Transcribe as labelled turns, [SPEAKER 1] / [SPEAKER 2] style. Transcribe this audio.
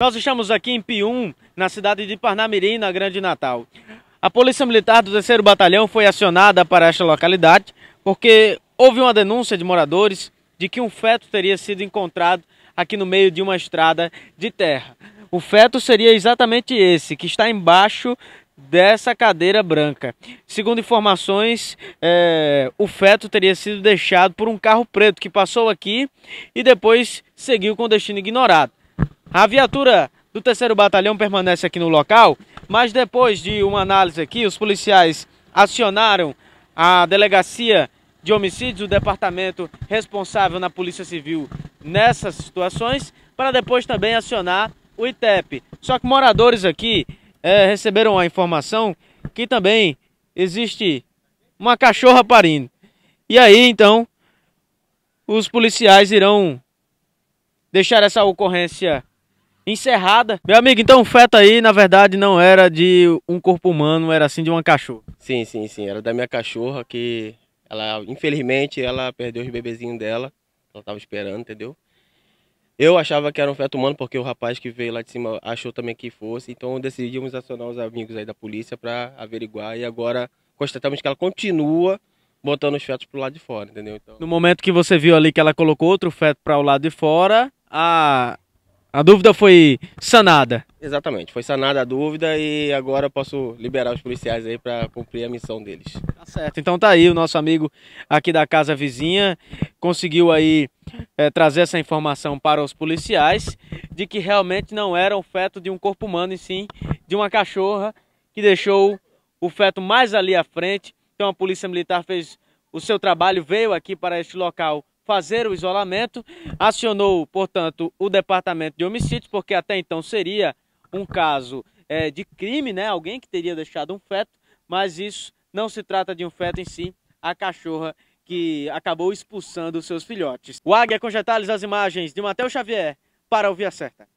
[SPEAKER 1] Nós estamos aqui em Pium, na cidade de Parnamirim, na Grande Natal. A Polícia Militar do 3 Batalhão foi acionada para esta localidade porque houve uma denúncia de moradores de que um feto teria sido encontrado aqui no meio de uma estrada de terra. O feto seria exatamente esse, que está embaixo dessa cadeira branca. Segundo informações, é, o feto teria sido deixado por um carro preto que passou aqui e depois seguiu com o destino ignorado. A viatura do terceiro batalhão permanece aqui no local, mas depois de uma análise aqui, os policiais acionaram a delegacia de homicídios, o departamento responsável na Polícia Civil nessas situações, para depois também acionar o ITEP. Só que moradores aqui é, receberam a informação que também existe uma cachorra parindo. E aí, então, os policiais irão deixar essa ocorrência encerrada.
[SPEAKER 2] Meu amigo, então o feto aí, na verdade, não era de um corpo humano, era sim de uma cachorra. Sim, sim, sim. Era da minha cachorra que ela, infelizmente, ela perdeu os bebezinhos dela. Ela tava esperando, entendeu? Eu achava que era um feto humano porque o rapaz que veio lá de cima achou também que fosse. Então decidimos acionar os amigos aí da polícia para averiguar e agora constatamos que ela continua botando os fetos pro lado de fora, entendeu? Então...
[SPEAKER 1] No momento que você viu ali que ela colocou outro feto para o lado de fora,
[SPEAKER 2] a
[SPEAKER 1] a dúvida foi sanada.
[SPEAKER 2] Exatamente, foi sanada a dúvida e agora eu posso liberar os policiais aí para cumprir a missão deles.
[SPEAKER 1] Tá certo, então tá aí o nosso amigo aqui da casa vizinha conseguiu aí é, trazer essa informação para os policiais de que realmente não era o feto de um corpo humano e sim de uma cachorra que deixou o feto mais ali à frente. Então a polícia militar fez o seu trabalho, veio aqui para este local fazer o isolamento, acionou, portanto, o Departamento de Homicídios, porque até então seria um caso é, de crime, né? Alguém que teria deixado um feto, mas isso não se trata de um feto em si, a cachorra que acabou expulsando seus filhotes. O Águia com detalhes as imagens de Matheus Xavier para ouvir a certa.